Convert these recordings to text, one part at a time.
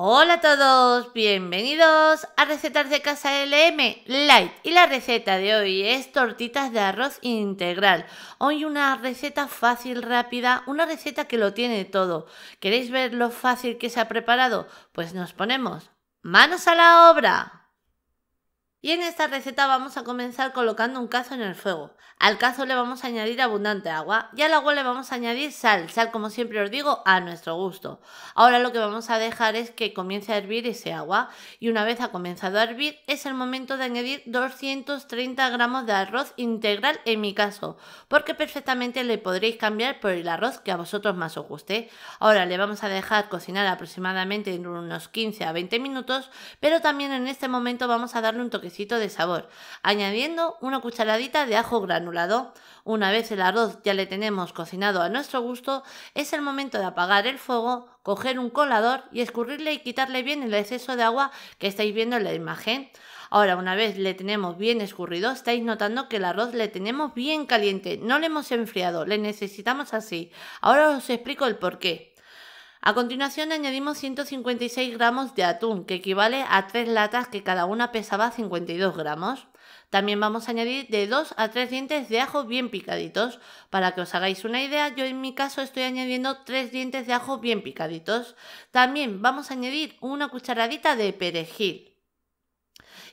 Hola a todos, bienvenidos a Recetas de Casa LM Light y la receta de hoy es tortitas de arroz integral. Hoy una receta fácil, rápida, una receta que lo tiene todo. ¿Queréis ver lo fácil que se ha preparado? Pues nos ponemos manos a la obra. Y en esta receta vamos a comenzar colocando un cazo en el fuego. Al cazo le vamos a añadir abundante agua y al agua le vamos a añadir sal, sal como siempre os digo a nuestro gusto. Ahora lo que vamos a dejar es que comience a hervir ese agua y una vez ha comenzado a hervir es el momento de añadir 230 gramos de arroz integral en mi caso, porque perfectamente le podréis cambiar por el arroz que a vosotros más os guste. Ahora le vamos a dejar cocinar aproximadamente en unos 15 a 20 minutos, pero también en este momento vamos a darle un toque de sabor, añadiendo una cucharadita de ajo granulado. Una vez el arroz ya le tenemos cocinado a nuestro gusto, es el momento de apagar el fuego, coger un colador y escurrirle y quitarle bien el exceso de agua que estáis viendo en la imagen. Ahora, una vez le tenemos bien escurrido, estáis notando que el arroz le tenemos bien caliente, no le hemos enfriado, le necesitamos así. Ahora os explico el porqué a continuación añadimos 156 gramos de atún, que equivale a 3 latas que cada una pesaba 52 gramos. También vamos a añadir de 2 a 3 dientes de ajo bien picaditos. Para que os hagáis una idea, yo en mi caso estoy añadiendo 3 dientes de ajo bien picaditos. También vamos a añadir una cucharadita de perejil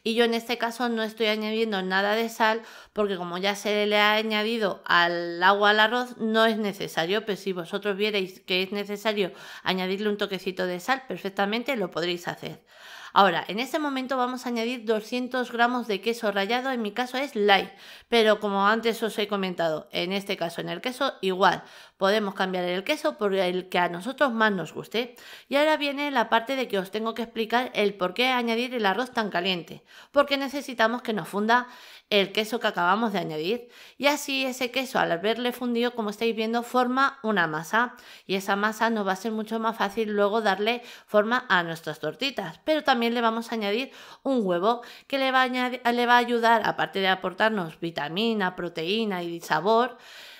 y yo en este caso no estoy añadiendo nada de sal porque como ya se le ha añadido al agua al arroz no es necesario, pero si vosotros vierais que es necesario añadirle un toquecito de sal, perfectamente lo podréis hacer. Ahora, en este momento vamos a añadir 200 gramos de queso rallado, en mi caso es light, pero como antes os he comentado, en este caso en el queso igual, podemos cambiar el queso por el que a nosotros más nos guste. Y ahora viene la parte de que os tengo que explicar el por qué añadir el arroz tan caliente, porque necesitamos que nos funda el queso que acabamos de añadir y así ese queso al haberle fundido como estáis viendo forma una masa y esa masa nos va a ser mucho más fácil luego darle forma a nuestras tortitas pero también le vamos a añadir un huevo que le va a, le va a ayudar, aparte de aportarnos vitamina, proteína y sabor,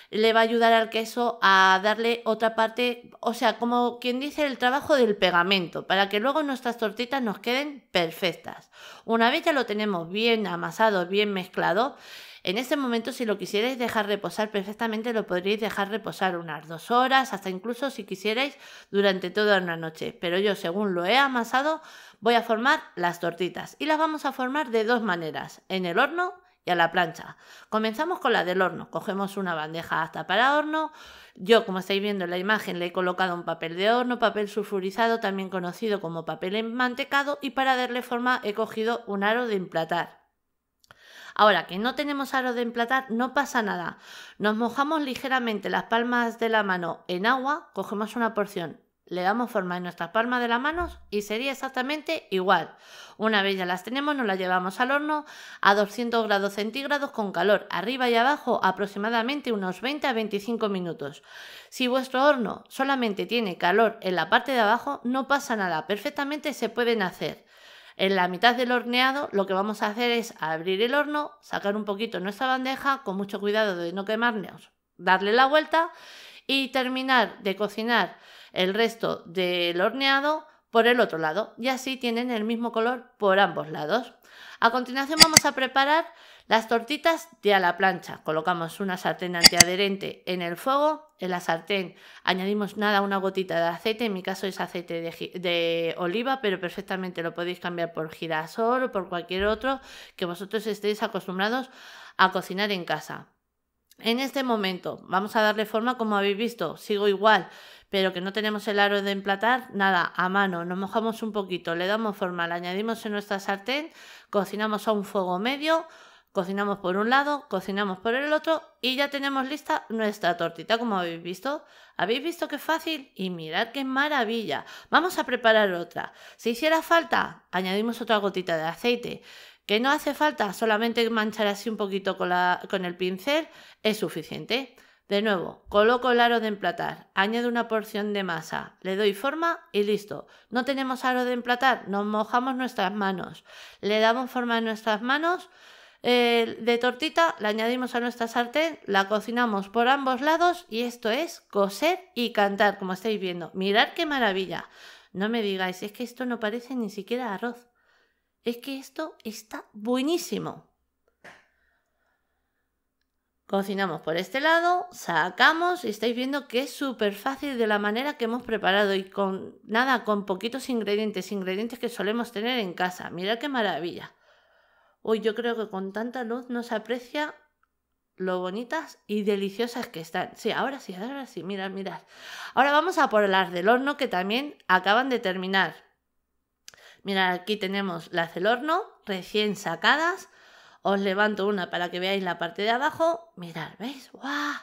le va a ayudar al queso a darle otra parte, o sea, como quien dice, el trabajo del pegamento, para que luego nuestras tortitas nos queden perfectas. Una vez ya lo tenemos bien amasado, bien mezclado, en este momento, si lo quisierais dejar reposar perfectamente, lo podríais dejar reposar unas dos horas, hasta incluso si quisierais durante toda una noche. Pero yo, según lo he amasado, voy a formar las tortitas y las vamos a formar de dos maneras, en el horno y a la plancha. Comenzamos con la del horno. Cogemos una bandeja hasta para horno. Yo, como estáis viendo en la imagen, le he colocado un papel de horno, papel sulfurizado, también conocido como papel enmantecado, y para darle forma he cogido un aro de emplatar. Ahora que no tenemos aro de emplatar, no pasa nada. Nos mojamos ligeramente las palmas de la mano en agua, cogemos una porción le damos forma en nuestras palmas de las manos y sería exactamente igual. Una vez ya las tenemos, nos las llevamos al horno a 200 grados centígrados con calor arriba y abajo aproximadamente unos 20 a 25 minutos. Si vuestro horno solamente tiene calor en la parte de abajo, no pasa nada, perfectamente se pueden hacer. En la mitad del horneado lo que vamos a hacer es abrir el horno, sacar un poquito nuestra bandeja con mucho cuidado de no quemarnos, darle la vuelta y terminar de cocinar el resto del horneado por el otro lado y así tienen el mismo color por ambos lados. A continuación vamos a preparar las tortitas de a la plancha. Colocamos una sartén antiadherente en el fuego, en la sartén añadimos nada, una gotita de aceite, en mi caso es aceite de, de oliva, pero perfectamente lo podéis cambiar por girasol o por cualquier otro que vosotros estéis acostumbrados a cocinar en casa. En este momento vamos a darle forma como habéis visto, sigo igual pero que no tenemos el aro de emplatar, nada, a mano, nos mojamos un poquito, le damos forma, la añadimos en nuestra sartén, cocinamos a un fuego medio, cocinamos por un lado, cocinamos por el otro y ya tenemos lista nuestra tortita, como habéis visto. ¿Habéis visto qué fácil? Y mirad qué maravilla. Vamos a preparar otra. Si hiciera falta, añadimos otra gotita de aceite. Que no hace falta, solamente manchar así un poquito con, con el pincel es suficiente. De nuevo, coloco el aro de emplatar, añado una porción de masa, le doy forma y listo. No tenemos aro de emplatar, nos mojamos nuestras manos, le damos forma a nuestras manos eh, de tortita, la añadimos a nuestra sartén, la cocinamos por ambos lados y esto es coser y cantar, como estáis viendo. Mirad qué maravilla. No me digáis, es que esto no parece ni siquiera arroz. Es que esto está buenísimo. Cocinamos por este lado, sacamos y estáis viendo que es súper fácil de la manera que hemos preparado y con nada, con poquitos ingredientes, ingredientes que solemos tener en casa. Mirad qué maravilla. Hoy yo creo que con tanta luz no se aprecia lo bonitas y deliciosas que están. Sí, ahora sí, ahora sí, mirad, mirad. Ahora vamos a por las del horno que también acaban de terminar. Mirad, aquí tenemos las del horno recién sacadas os levanto una para que veáis la parte de abajo. Mirad, ¿veis? ¡Guau!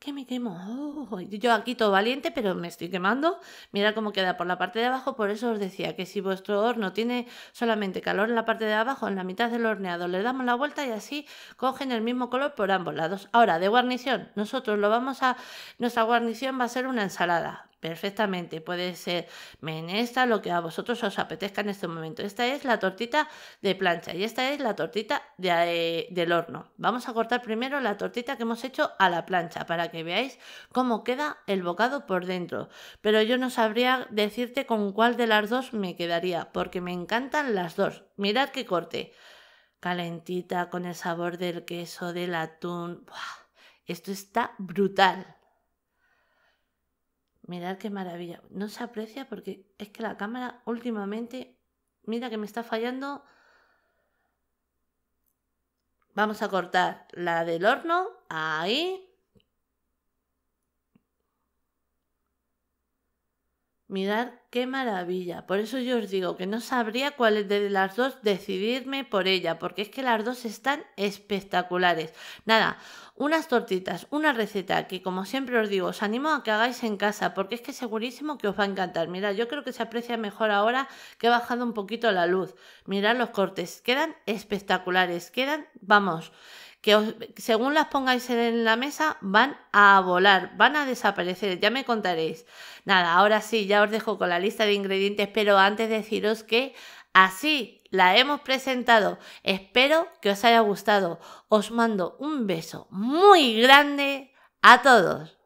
¡Qué me quemo. ¡Oh! yo aquí todo valiente, pero me estoy quemando. Mira cómo queda por la parte de abajo. Por eso os decía que si vuestro horno tiene solamente calor en la parte de abajo, en la mitad del horneado, le damos la vuelta y así cogen el mismo color por ambos lados. Ahora, de guarnición, nosotros lo vamos a. Nuestra guarnición va a ser una ensalada perfectamente. Puede ser menesta, lo que a vosotros os apetezca en este momento. Esta es la tortita de plancha y esta es la tortita de, eh, del horno. Vamos a cortar primero la tortita que hemos hecho a la plancha para que veáis cómo queda el bocado por dentro. Pero yo no sabría decirte con cuál de las dos me quedaría porque me encantan las dos. Mirad que corte. Calentita, con el sabor del queso, del atún. Esto está brutal. Mirad qué maravilla. No se aprecia porque es que la cámara últimamente, mira que me está fallando. Vamos a cortar la del horno. Ahí. Mirad qué maravilla. Por eso yo os digo que no sabría cuál de las dos decidirme por ella, porque es que las dos están espectaculares. Nada, unas tortitas, una receta que como siempre os digo, os animo a que hagáis en casa, porque es que segurísimo que os va a encantar. Mirad, yo creo que se aprecia mejor ahora que he bajado un poquito la luz. Mirad los cortes, quedan espectaculares, quedan, vamos que según las pongáis en la mesa van a volar, van a desaparecer, ya me contaréis. Nada, ahora sí, ya os dejo con la lista de ingredientes, pero antes deciros que así la hemos presentado. Espero que os haya gustado. Os mando un beso muy grande a todos.